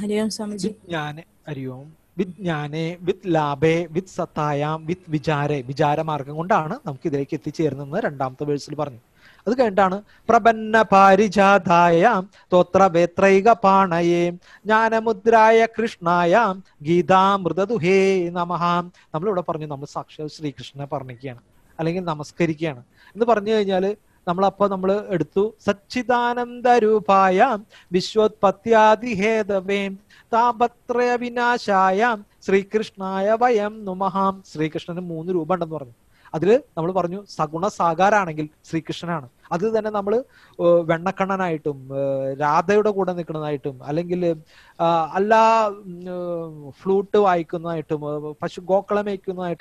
ഹരി ഓം സ്വാമിജി വിജ്ഞാനെ ഹരി ഓം വിജ്ഞാനെ വിത്ത് ലാഭേ വിത്ത് സത്തായാം വിത്ത് വിചാരെ വിചാരമാർഗം കൊണ്ടാണ് നമുക്ക് ഇതിലേക്ക് എത്തിച്ചേരുന്നത് രണ്ടാമത്തെ വേഴ്സിൽ പറഞ്ഞു അത് കഴിഞ്ഞിട്ടാണ് പ്രപന്ന പാരിജാതായാം തോത്രവേത്രൈക പാണയേ ജ്ഞാനമുദ്രായ കൃഷ്ണായാം ഗീതാമൃതദുഹേ നമഹാം നമ്മളിവിടെ പറഞ്ഞു നമ്മൾ സാക്ഷാത് ശ്രീകൃഷ്ണനെ പറഞ്ഞിരിക്കുകയാണ് അല്ലെങ്കിൽ നമസ്കരിക്കുകയാണ് എന്ന് പറഞ്ഞു കഴിഞ്ഞാൽ നമ്മളപ്പോൾ നമ്മൾ എടുത്തു സച്ചിദാനന്ദ രൂപായ വിശ്വോത്പത്യാദിഹേതവേ താപത്രയ വിനാശായ ശ്രീകൃഷ്ണായ വയം നുമഹാം ശ്രീകൃഷ്ണന് മൂന്ന് രൂപം ഉണ്ടെന്ന് പറഞ്ഞു അതിൽ നമ്മൾ പറഞ്ഞു സഗുണ സാകാരാണെങ്കിൽ ശ്രീകൃഷ്ണനാണ് അത് തന്നെ നമ്മൾ വെണ്ണക്കണ്ണനായിട്ടും രാധയുടെ കൂടെ നിൽക്കുന്നതായിട്ടും അല്ലെങ്കിൽ അല്ല ഫ്ലൂട്ട് വായിക്കുന്നതായിട്ടും പശു ഗോക്കളെ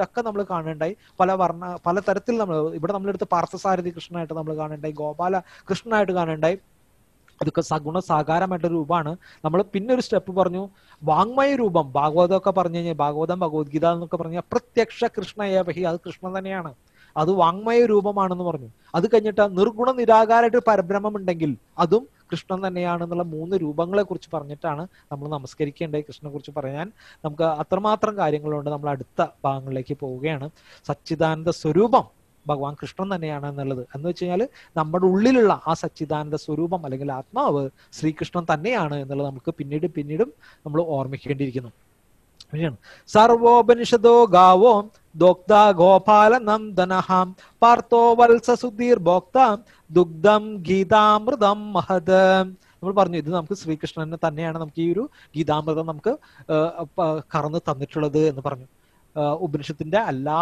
ഒക്കെ നമ്മൾ കാണണ്ടായി പല വർണ്ണ പല തരത്തിൽ നമ്മൾ ഇവിടെ നമ്മളെടുത്ത് പാർത്ഥസാരഥി കൃഷ്ണനായിട്ട് നമ്മൾ കാണണ്ടായി ഗോപാല കൃഷ്ണനായിട്ട് കാണണ്ടായി അതൊക്കെ സഗുണ സാകാരമായിട്ടുള്ള രൂപമാണ് നമ്മൾ പിന്നെ ഒരു സ്റ്റെപ്പ് പറഞ്ഞു വാങ്മയ രൂപം ഭാഗവതം ഒക്കെ പറഞ്ഞു കഴിഞ്ഞാൽ ഭാഗവതം ഭഗവത്ഗീത എന്നൊക്കെ പറഞ്ഞു പ്രത്യക്ഷ കൃഷ്ണ ഏവഹി അത് കൃഷ്ണൻ തന്നെയാണ് അത് വാങ്മയ രൂപമാണെന്ന് പറഞ്ഞു അത് കഴിഞ്ഞിട്ട് നിർഗുണ നിരാകാരമായിട്ട് പരബ്രഹ്മം ഉണ്ടെങ്കിൽ അതും കൃഷ്ണൻ തന്നെയാണെന്നുള്ള മൂന്ന് രൂപങ്ങളെ കുറിച്ച് പറഞ്ഞിട്ടാണ് നമ്മൾ നമസ്കരിക്കേണ്ടത് കൃഷ്ണനെ കുറിച്ച് പറയാൻ നമുക്ക് അത്രമാത്രം കാര്യങ്ങളുണ്ട് നമ്മൾ അടുത്ത ഭാഗങ്ങളിലേക്ക് പോവുകയാണ് സച്ചിദാനന്ദ സ്വരൂപം ഭഗവാൻ കൃഷ്ണൻ തന്നെയാണ് എന്നുള്ളത് എന്ന് വെച്ച് കഴിഞ്ഞാൽ നമ്മുടെ ഉള്ളിലുള്ള ആ സച്ചിദാനന്ദ സ്വരൂപം അല്ലെങ്കിൽ ആത്മാവ് ശ്രീകൃഷ്ണൻ തന്നെയാണ് എന്നുള്ളത് നമുക്ക് പിന്നീട് പിന്നീടും നമ്മൾ ഓർമ്മിക്കേണ്ടിയിരിക്കുന്നു സർവോപനിഷദോ ഗാവോ ദോക്ത ഗോപാല നന്ദനഹാം പാർത്തോ വത്സ സുധീർ ഭോക്താം ദുഗ്ധം ഗീതാമൃതം മഹത് നമ്മൾ പറഞ്ഞു ഇത് നമുക്ക് ശ്രീകൃഷ്ണനെ തന്നെയാണ് നമുക്ക് ഈ ഒരു ഗീതാമൃതം നമുക്ക് കറന്ന് തന്നിട്ടുള്ളത് എന്ന് പറഞ്ഞു ഉപനിഷത്തിന്റെ എല്ലാ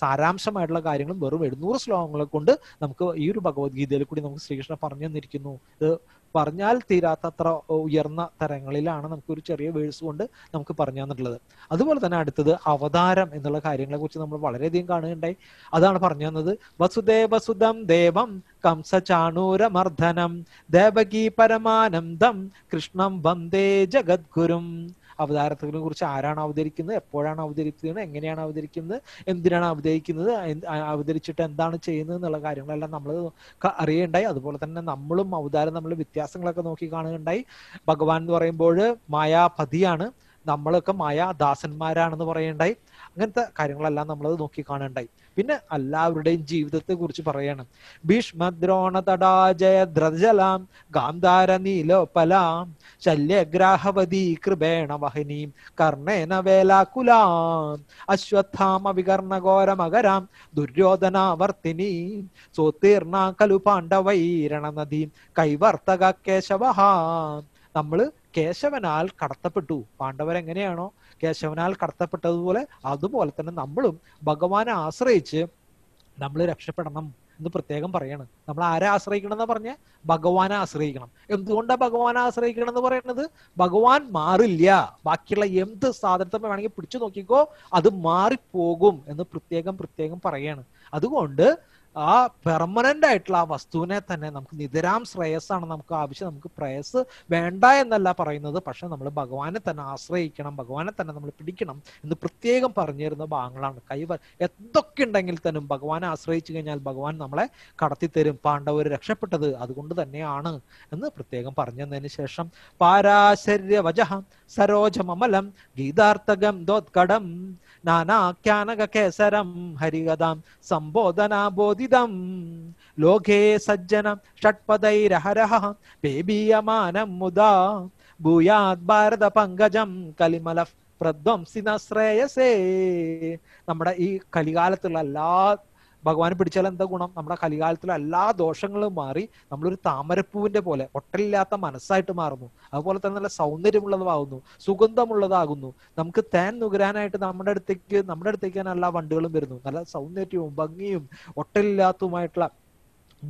സാരാംശമായിട്ടുള്ള കാര്യങ്ങളും വെറും എഴുന്നൂറ് ശ്ലോകങ്ങളെ കൊണ്ട് നമുക്ക് ഈ ഒരു ഭഗവത്ഗീതയിൽ കൂടി നമുക്ക് ശ്രീകൃഷ്ണ പറഞ്ഞു തന്നിരിക്കുന്നു ഇത് പറഞ്ഞാൽ തീരാത്തത്ര ഉയർന്ന തരങ്ങളിലാണ് ഒരു ചെറിയ വേഴ്സ് കൊണ്ട് നമുക്ക് പറഞ്ഞു തന്നിട്ടുള്ളത് അതുപോലെ തന്നെ അടുത്തത് അവതാരം എന്നുള്ള കാര്യങ്ങളെ കുറിച്ച് നമ്മൾ വളരെയധികം കാണുകയുണ്ടായി അതാണ് പറഞ്ഞു തന്നത് വസുദേവസുതം ദേവം കംസചാണൂരമർദ്ദനം ദേവകീ പരമാനന്ദം കൃഷ്ണം വന്ദേ ജഗദ്ഗുരും അവതാരത്തിനെ കുറിച്ച് ആരാണ് അവതരിക്കുന്നത് എപ്പോഴാണ് അവതരിക്കുന്നത് എങ്ങനെയാണ് അവതരിക്കുന്നത് എന്തിനാണ് അവതരിക്കുന്നത് അവതരിച്ചിട്ട് എന്താണ് ചെയ്യുന്നത് എന്നുള്ള കാര്യങ്ങളെല്ലാം നമ്മൾ അറിയുണ്ടായി അതുപോലെ തന്നെ നമ്മളും അവതാരം നമ്മൾ വ്യത്യാസങ്ങളൊക്കെ നോക്കി കാണുകയുണ്ടായി ഭഗവാൻ എന്ന് പറയുമ്പോൾ മായാപതിയാണ് നമ്മളൊക്കെ മായ ദാസന്മാരാണെന്ന് പറയണ്ടായി അങ്ങനത്തെ കാര്യങ്ങളെല്ലാം നമ്മളത് നോക്കി കാണണ്ടായി പിന്നെ എല്ലാവരുടെയും ജീവിതത്തെ കുറിച്ച് പറയണം ഭീഷ്മദ്രോണ തടാജയ ദ്രജലാം ഗാന്ധാര നീലോപലാം ശല്യഗ്രാഹവതി കൃപേണ വഹനീം കർണേന വേലാകുലാം അശ്വത്ഥാമ വികർണഘോരമകരാം ദുര്യോധനാവർത്തിനീം സോത്തീർണ കലു പാണ്ഡവൈരണ നദീം കൈവർത്തക കേശവഹാം നമ്മള് കേശവനാൽ കടത്തപ്പെട്ടു പാണ്ഡവരെങ്ങനെയാണോ കേശവനാൽ കടത്തപ്പെട്ടതുപോലെ അതുപോലെ തന്നെ നമ്മളും ഭഗവാനെ ആശ്രയിച്ച് നമ്മൾ രക്ഷപ്പെടണം എന്ന് പ്രത്യേകം പറയാണ് നമ്മൾ ആരെ ആശ്രയിക്കണം എന്ന് പറഞ്ഞ ഭഗവാനെ ആശ്രയിക്കണം എന്തുകൊണ്ടാണ് ഭഗവാനെ ആശ്രയിക്കണം എന്ന് പറയുന്നത് ഭഗവാൻ മാറില്ല ബാക്കിയുള്ള എന്ത് സാധനത്തെ വേണമെങ്കിൽ പിടിച്ചു നോക്കിക്കോ അത് മാറിപ്പോകും എന്ന് പ്രത്യേകം പ്രത്യേകം പറയാണ് അതുകൊണ്ട് ആ പെർമനന്റ് ആയിട്ടുള്ള ആ വസ്തുവിനെ തന്നെ നമുക്ക് നിതരാം ശ്രേയസ്സാണ് നമുക്ക് ആവശ്യം നമുക്ക് പ്രയസ് വേണ്ട എന്നല്ല പറയുന്നത് പക്ഷെ നമ്മൾ ഭഗവാനെ തന്നെ ആശ്രയിക്കണം ഭഗവാനെ തന്നെ നമ്മൾ പിടിക്കണം എന്ന് പ്രത്യേകം പറഞ്ഞു തരുന്ന ഭാഗങ്ങളാണ് കൈവ എന്തൊക്കെ ഉണ്ടെങ്കിൽ തന്നെ ഭഗവാനെ ആശ്രയിച്ചു കഴിഞ്ഞാൽ ഭഗവാൻ നമ്മളെ കടത്തിത്തരും പാണ്ഡവർ രക്ഷപ്പെട്ടത് അതുകൊണ്ട് തന്നെയാണ് എന്ന് പ്രത്യേകം പറഞ്ഞു ശേഷം പാരാശര്യ സരോജമലം സരോജമമലം ഗീതാർത്ഥകം ദോത്കടം നാനാഖ്യാനകേസരം ഹരികഥാം സംബോധനാബോധിതം ലോകേ സജ്ജനം ഷട്പദൈരഹരഹ പേബീയമാനം മുദാ ഭൂയാത് ഭാരത പങ്കജം കലിമല പ്രധ്വംസിന ശ്രേയസേ നമ്മുടെ ഈ കലികാലത്തുള്ള എല്ലാ ഭഗവാൻ പിടിച്ചാൽ എന്താ ഗുണം നമ്മുടെ കലികാലത്തിലെ എല്ലാ ദോഷങ്ങളും മാറി നമ്മളൊരു താമരപ്പൂവിന്റെ പോലെ ഒട്ടലില്ലാത്ത മനസ്സായിട്ട് മാറുന്നു അതുപോലെ തന്നെ നല്ല സൗന്ദര്യമുള്ളതാകുന്നു സുഗന്ധമുള്ളതാകുന്നു നമുക്ക് തേൻ നുകരാനായിട്ട് നമ്മുടെ അടുത്തേക്ക് നമ്മുടെ അടുത്തേക്ക് തന്നെ എല്ലാ വണ്ടുകളും വരുന്നു നല്ല സൗന്ദര്യവും ഭംഗിയും ഒട്ടലില്ലാത്തതുമായിട്ടുള്ള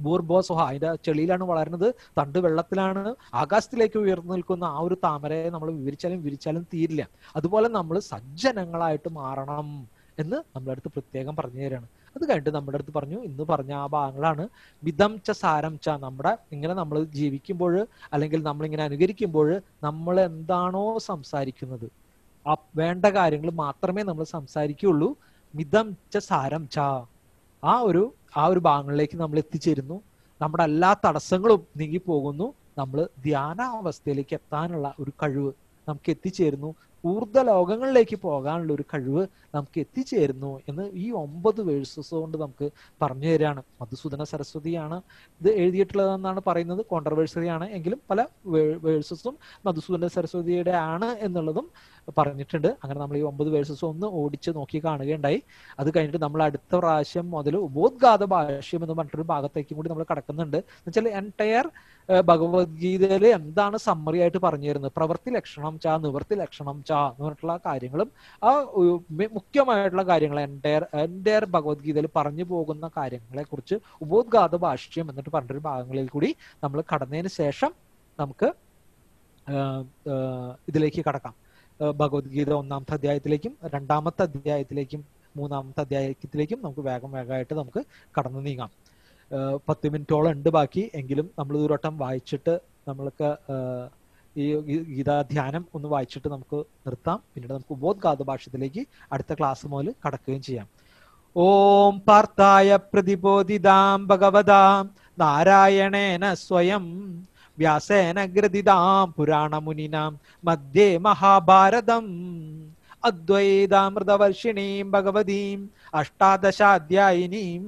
ബൂർബോസോഹ അതിന്റെ ചെളിയിലാണ് വളരുന്നത് തണ്ട് വെള്ളത്തിലാണ് ആകാശത്തിലേക്ക് ഉയർന്നു നിൽക്കുന്ന ആ ഒരു താമരയെ നമ്മൾ വിവരിച്ചാലും വിവരിച്ചാലും തീരില്ല അതുപോലെ നമ്മൾ സജ്ജനങ്ങളായിട്ട് മാറണം എന്ന് നമ്മുടെ അടുത്ത് പ്രത്യേകം പറഞ്ഞു തരാണ് അത് കഴിഞ്ഞിട്ട് നമ്മുടെ അടുത്ത് പറഞ്ഞു ഇന്ന് പറഞ്ഞ ആ ഭാഗങ്ങളാണ് വിധം ച സാരം ച നമ്മുടെ ഇങ്ങനെ നമ്മൾ ജീവിക്കുമ്പോൾ അല്ലെങ്കിൽ നമ്മളിങ്ങനെ അനുകരിക്കുമ്പോൾ നമ്മൾ എന്താണോ സംസാരിക്കുന്നത് ആ വേണ്ട കാര്യങ്ങൾ മാത്രമേ നമ്മൾ സംസാരിക്കുകയുള്ളൂ മിതം ച സാരം ച ആ ഒരു ആ ഒരു ഭാഗങ്ങളിലേക്ക് നമ്മൾ എത്തിച്ചേരുന്നു നമ്മുടെ എല്ലാ തടസ്സങ്ങളും നീങ്ങി പോകുന്നു നമ്മൾ ധ്യാനാവസ്ഥയിലേക്ക് എത്താനുള്ള ഒരു കഴിവ് നമുക്ക് എത്തിച്ചേരുന്നു ഊർജ ലോകങ്ങളിലേക്ക് പോകാനുള്ള ഒരു കഴിവ് നമുക്ക് എത്തിച്ചേരുന്നു എന്ന് ഈ ഒമ്പത് വേഴ്സസ് കൊണ്ട് നമുക്ക് പറഞ്ഞു തരികയാണ് മധുസൂദന സരസ്വതിയാണ് ഇത് എഴുതിയിട്ടുള്ളതെന്നാണ് പറയുന്നത് കോൺട്രവേഴ്സറിയാണ് എങ്കിലും പല വേഴ്സസും മധുസൂദന സരസ്വതിയുടെ ആണ് എന്നുള്ളതും പറഞ്ഞിട്ടുണ്ട് അങ്ങനെ നമ്മൾ ഈ ഒമ്പത് വേഴ്സസ് ഒന്ന് ഓടിച്ച് നോക്കി കാണുകയുണ്ടായി അത് കഴിഞ്ഞിട്ട് നമ്മൾ അടുത്ത പ്രാവശ്യം മുതൽ ഉപോദ്ഘാത ഭാഷ്യം എന്ന് പറഞ്ഞിട്ടൊരു ഭാഗത്തേക്കും കൂടി നമ്മൾ കടക്കുന്നുണ്ട് എന്നുവെച്ചാൽ എൻടയർ ഭഗവത്ഗീതയിൽ എന്താണ് സമ്മറി ആയിട്ട് പറഞ്ഞു തരുന്നത് പ്രവൃത്തി ലക്ഷണം ചാ നിവൃത്തി ലക്ഷണം ചാ എന്ന് പറഞ്ഞിട്ടുള്ള കാര്യങ്ങളും ആ മുഖ്യമായിട്ടുള്ള കാര്യങ്ങൾ എൻടയർ എൻടയർ ഭഗവത്ഗീതയിൽ പറഞ്ഞു പോകുന്ന കാര്യങ്ങളെ കുറിച്ച് ഉപോദ്ഘാത ഭാഷ്യം എന്നിട്ട് പറഞ്ഞൊരു ഭാഗങ്ങളിൽ കൂടി നമ്മൾ കടന്നതിന് ശേഷം നമുക്ക് ഇതിലേക്ക് കടക്കാം ഭഗവത്ഗീത ഒന്നാമത്തെ അധ്യായത്തിലേക്കും രണ്ടാമത്തെ അധ്യായത്തിലേക്കും മൂന്നാമത്തെ അധ്യായത്തിലേക്കും നമുക്ക് വേഗം വേഗമായിട്ട് നമുക്ക് കടന്നു നീങ്ങാം പത്ത് മിനിറ്റോളം ഉണ്ട് ബാക്കി എങ്കിലും നമ്മൾ ഒരു വായിച്ചിട്ട് നമ്മൾക്ക് ഈ ഗീതാധ്യാനം ഒന്ന് വായിച്ചിട്ട് നമുക്ക് നിർത്താം പിന്നീട് നമുക്ക് ഉപോദ്ഘാത ഭാഷത്തിലേക്ക് അടുത്ത ക്ലാസ് മുതൽ കടക്കുകയും ചെയ്യാം ഓം പാർത്തായ പ്രതിബോധിതാം ഭഗവതാം നാരായണേന സ്വയം വ്യാസേനഗ്രഥിതാം പുരാണമുനിനാം മധ്യേ മഹാഭാരതം അദ്വൈതാമൃതവർഷിണീം ഭഗവതീം അഷ്ടാദശാധ്യായിനീം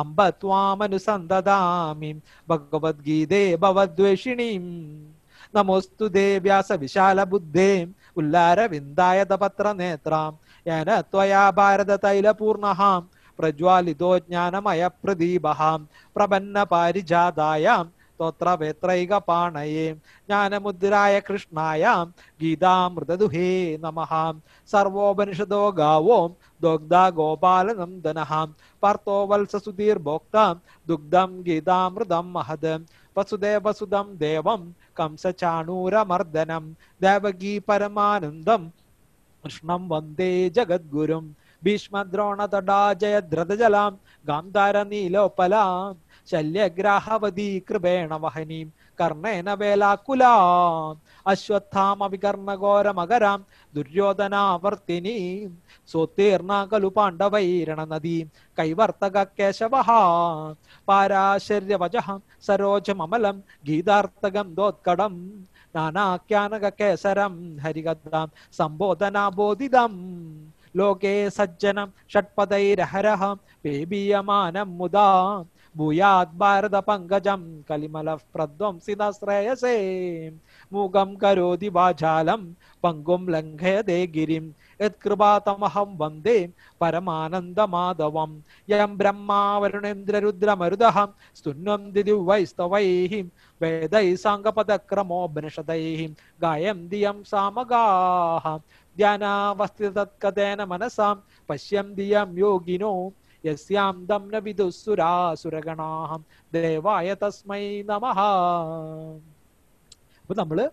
അംബ ത്വാമനുസന്തതാമി ഭഗവത്ഗീതേ ഭവദ്വേഷിണീം നമോസ്തു ദേ വ്യാസ വിശാല ബുദ്ധേ ഉല്ലാരവിന്ദായത നേത്രാം യന ത്വയാ ഭാരത തൈലപൂർണഹാം പ്രജ്വാലിതോ ജ്ഞാനമയ പ്രദീപഹാം പ്രപന്ന പാരിജാതായാം സ്തോത്രവേത്രൈകപാണയേ ജ്ഞാനമുദ്രായ കൃഷ്ണായാം ഗീതാമൃതദുഹേ നമഹാം സർവോപനിഷദോ ഗാവോം ദോഗ്ധ ഗോപാലനന്ദനഹാം പാർത്തോ വത്സസുധീർഭോക്താം ദുഗ്ധം ഗീതാമൃതം മഹത് വസുദേവസുതം ദേവം കംസചാണൂരമർദ്ദനം ദേവകീ പരമാനന്ദം കൃഷ്ണം വന്ദേ ജഗദ്ഗുരും ഭീഷ്മദ്രോണതടാ ജയദ്രഥജലാം ഗാന്ധാര നീലോപലാം ശല്യഗ്രാഹവതി കൃപേണ വഹനീം കർണേന വേലാക്കുലാം അശ്വത്ഥാം അവികർണഘോരമകരാം ദുര്യോധനാവർത്തിനീം സ്വത്തീർണ കലു പാണ്ഡവൈരണ നദീം കൈവർത്തക കേശവ പാരാശര്യവജഹം സരോജമലം ഗീതാർത്ഥകം ദോത്കടം നാനാഖ്യാനക കേസരം ഹരികഥാം സംബോധനാബോധിതം ലോകേ സജ്ജനം ഷട്പതൈരഹരഹം പേബീയമാനം മുദാം ഭൂയാത് ഭാരത പങ്കജം കലിമല പ്രധ്വംസിത ശ്രേയസേ മൂകം കരോതി വാചാലം പങ്കും ലംഘയതേ ഗിരിം യത്കൃപാതമഹം വന്ദേ പരമാനന്ദ മാധവം യം ബ്രഹ്മാ വരുണേന്ദ്രരുദ്രമരുദഹം സ്തുന്നം ദിദിവൈസ്തവൈः വേദൈ സാംഗപദക്രമോപനിഷതൈ ഗായം ദിയം സാമഗാഹ ധ്യാനാവസ്ഥിതത്കഥേന മനസാം പശ്യം ദിയം യോഗിനോ യസ്യാം ദം വിദുസുരാസുരഗണാഹം ദേവായ തസ്മൈ നമഹ അപ്പൊ നമ്മള്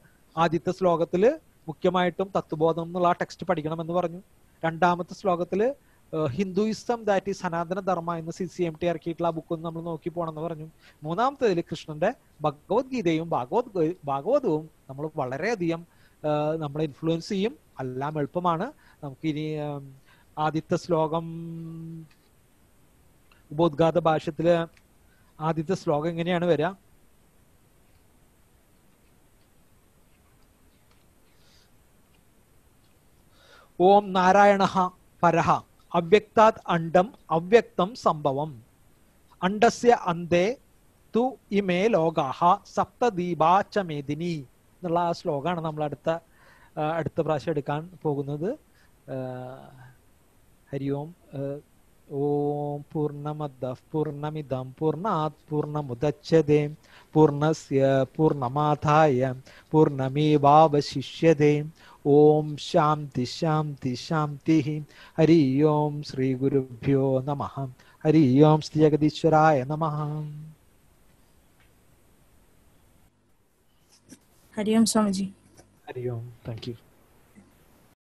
ആദ്യത്തെ ശ്ലോകത്തില് മുഖ്യമായിട്ടും തത്വബോധം എന്നുള്ള ആ ടെക്സ്റ്റ് പഠിക്കണം എന്ന് പറഞ്ഞു രണ്ടാമത്തെ ശ്ലോകത്തില് ഹിന്ദുയിസം ദാറ്റ് ഈ സനാതന ധർമ്മ എന്ന് സി സി എം ടി ഇറക്കിയിട്ടുള്ള ആ ബുക്ക് നമ്മൾ നോക്കി പോകണമെന്ന് പറഞ്ഞു മൂന്നാമത്തേതിൽ കൃഷ്ണന്റെ ഭഗവത്ഗീതയും ഭാഗവത് ഭാഗവതവും നമ്മൾ വളരെയധികം നമ്മളെ ഇൻഫ്ലുവൻസ് ചെയ്യും എല്ലാം എളുപ്പമാണ് നമുക്ക് ഇനി ആദ്യത്തെ ശ്ലോകം ഉപോദ്ഘാത ഭാഷത്തിലെ ആദ്യത്തെ ശ്ലോകം എങ്ങനെയാണ് വരാ ഓം നാരായണ പരഹ അവ്യക്താത് അണ്ടം അവ്യക്തം സംഭവം അണ്ടസ്യ അന്തേ തു ഇമേ ലോകാഹ സപ്തദീപാ ച എന്നുള്ള ആ ശ്ലോകമാണ് നമ്മൾ അടുത്ത അടുത്ത പ്രാവശ്യം എടുക്കാൻ പോകുന്നത് ഹരി ഓം ॐ पूर्णमदः पूर्णमिदं पूर्णात् पूर्णमुदच्छते पूर्णस्य पूर्णमाधाय पूर्णमेवावशिष्यते ओम शांति शांति शांति हरि श्री गुरुभ्यो नमः हरि श्री जगदीश्वराय नमः हरि स्वामी स्वामीजी हरि थैंक यू